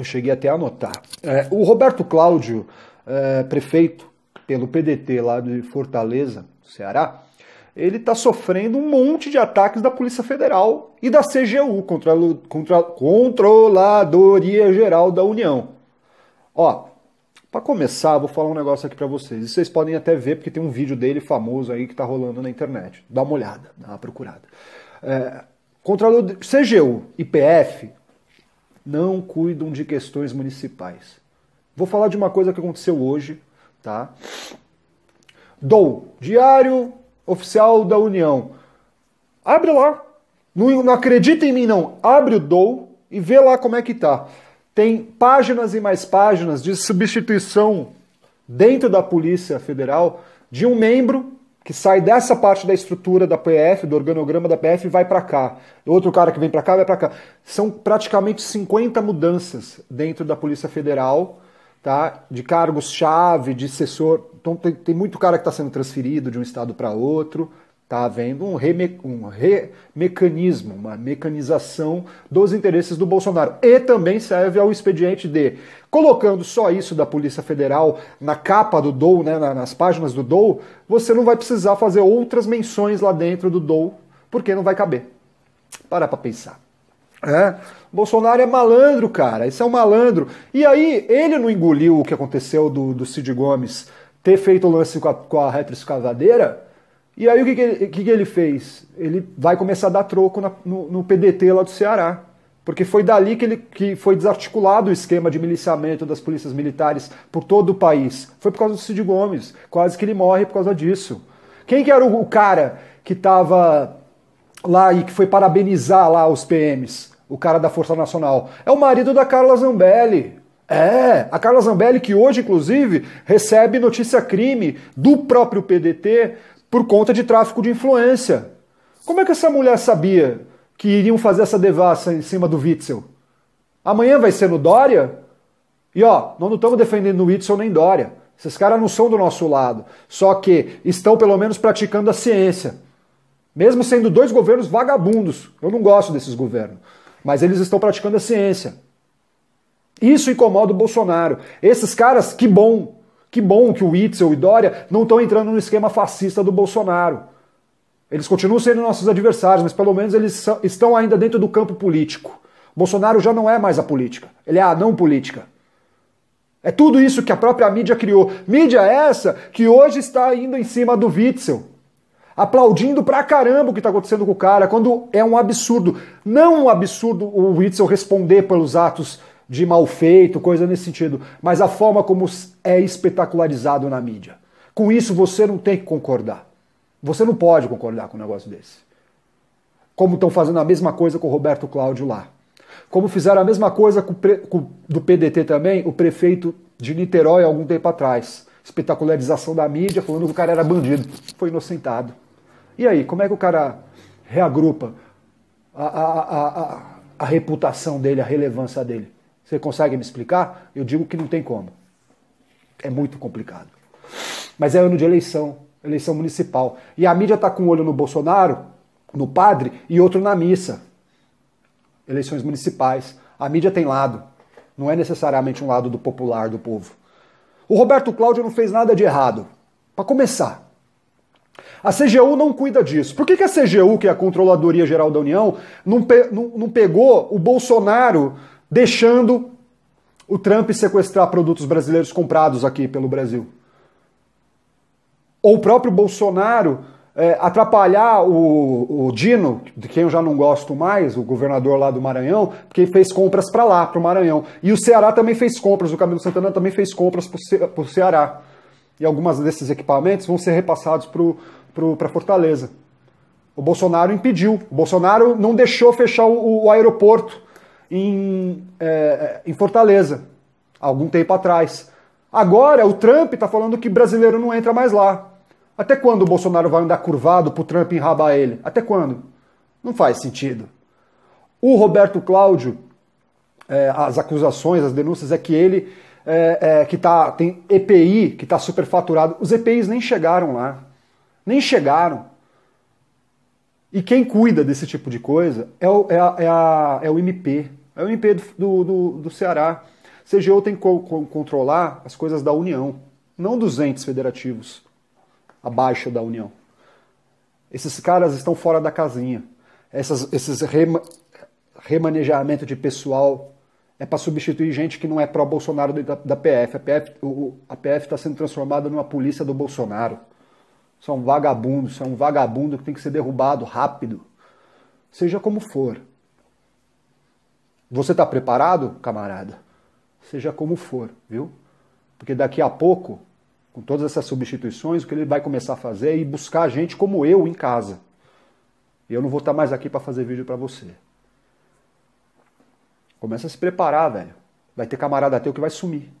eu cheguei até a anotar. É, o Roberto Cláudio, é, prefeito pelo PDT lá de Fortaleza, Ceará, ele está sofrendo um monte de ataques da Polícia Federal e da CGU, Control, Control, Controladoria Geral da União. Ó, para começar, vou falar um negócio aqui para vocês. E vocês podem até ver, porque tem um vídeo dele famoso aí que está rolando na internet. Dá uma olhada, dá uma procurada. É, Controladoria, CGU e PF não cuidam de questões municipais. Vou falar de uma coisa que aconteceu hoje, tá? Dou, Diário Oficial da União. Abre lá. Não, não acredita em mim, não. Abre o Dou e vê lá como é que tá. Tem páginas e mais páginas de substituição dentro da Polícia Federal de um membro que sai dessa parte da estrutura da PF, do organograma da PF e vai para cá. Outro cara que vem para cá vai para cá. São praticamente 50 mudanças dentro da Polícia Federal, tá? De cargos-chave, de assessor. Então tem, tem muito cara que está sendo transferido de um estado para outro, Está havendo um, reme, um remecanismo, uma mecanização dos interesses do Bolsonaro. E também serve ao expediente de, colocando só isso da Polícia Federal na capa do DOU, né, nas páginas do DOU, você não vai precisar fazer outras menções lá dentro do DOU, porque não vai caber. Para para pensar. É. Bolsonaro é malandro, cara. Isso é um malandro. E aí, ele não engoliu o que aconteceu do, do Cid Gomes ter feito o lance com a, com a retroescavadeira? E aí o que, que, ele, que, que ele fez? Ele vai começar a dar troco na, no, no, PDT lá do Ceará. Porque foi dali que, ele, que foi desarticulado o esquema de miliciamento das polícias militares por todo o país. Foi por causa do Cid Gomes. Quase que ele morre por causa disso. Quem que era o, o cara que estava lá e que foi parabenizar lá os PMs? O cara da Força Nacional. É o marido da Carla Zambelli. É, a Carla Zambelli, que hoje, inclusive, recebe notícia crime do próprio PDT por conta de tráfico de influência. Como é que essa mulher sabia que iriam fazer essa devassa em cima do Witzel? Amanhã vai ser no Dória? E ó, nós não estamos defendendo o Witzel nem Dória. Esses caras não são do nosso lado. Só que estão pelo menos praticando a ciência. Mesmo sendo dois governos vagabundos. Eu não gosto desses governos. Mas eles estão praticando a ciência. Isso incomoda o Bolsonaro. Esses caras, que bom, que bom que o Itzel e Dória não estão entrando no esquema fascista do Bolsonaro. Eles continuam sendo nossos adversários, mas pelo menos eles são, estão ainda dentro do campo político. Bolsonaro já não é mais a política, ele é a não política. É tudo isso que a própria mídia criou. Mídia essa que hoje está indo em cima do Witzel, aplaudindo pra caramba o que está acontecendo com o cara, quando é um absurdo. Não um absurdo o Witzel responder pelos atos de mal feito, coisa nesse sentido, mas a forma como é espetacularizado na mídia. Com isso você não tem que concordar. Você não pode concordar com um negócio desse. Como estão fazendo a mesma coisa com o Roberto Cláudio lá. Como fizeram a mesma coisa com, com, do PDT também, o prefeito de Niterói algum tempo atrás. Espetacularização da mídia, falando que o cara era bandido. Foi inocentado. E aí, como é que o cara reagrupa a, a, a, a reputação dele, a relevância dele? Você consegue me explicar? Eu digo que não tem como. É muito complicado. Mas é ano de eleição, eleição municipal. E a mídia está com um olho no Bolsonaro, no padre, e outro na missa. Eleições municipais. A mídia tem lado. Não é necessariamente um lado do popular, do povo. O Roberto Cláudio não fez nada de errado. Para começar. A CGU não cuida disso. Por que, que a CGU, que é a Controladoria Geral da União, não, pe não, não pegou o Bolsonaro deixando o Trump sequestrar produtos brasileiros comprados aqui pelo Brasil. Ou o próprio Bolsonaro é, atrapalhar o, o, Dino, de quem eu já não gosto mais, o governador lá do Maranhão, porque fez compras para lá, para o Maranhão. E o Ceará também fez compras, o Camilo Santana também fez compras para o Ceará. E algumas desses equipamentos vão ser repassados para Fortaleza. O Bolsonaro impediu. O Bolsonaro não deixou fechar o, o aeroporto em, é, é, em Fortaleza, algum tempo atrás. Agora o Trump está falando que brasileiro não entra mais lá. Até quando o Bolsonaro vai andar curvado pro Trump enrabar ele? Até quando? Não faz sentido. O Roberto Cláudio, é, as acusações, as denúncias é que ele é, é, que tá, tem EPI que está superfaturado. Os EPIs nem chegaram lá. Nem chegaram. E quem cuida desse tipo de coisa é o, é a, é a, é o MP. É o MP do, do, do, do Ceará. CGU tem que co controlar as coisas da União, não dos entes federativos abaixo da União. Esses caras estão fora da casinha. Essas, esses rema remanejamento de pessoal é para substituir gente que não é pró-Bolsonaro da, da, PF. A PF está sendo transformada numa polícia do Bolsonaro. São é vagabundos, são é um vagabundo que tem que ser derrubado rápido. Seja como for. Você está preparado, camarada? Seja como for, viu? Porque daqui a pouco, com todas essas substituições, o que ele vai começar a fazer é ir buscar gente como eu em casa. E eu não vou estar tá mais aqui para fazer vídeo para você. Começa a se preparar, velho. Vai ter camarada teu que vai sumir.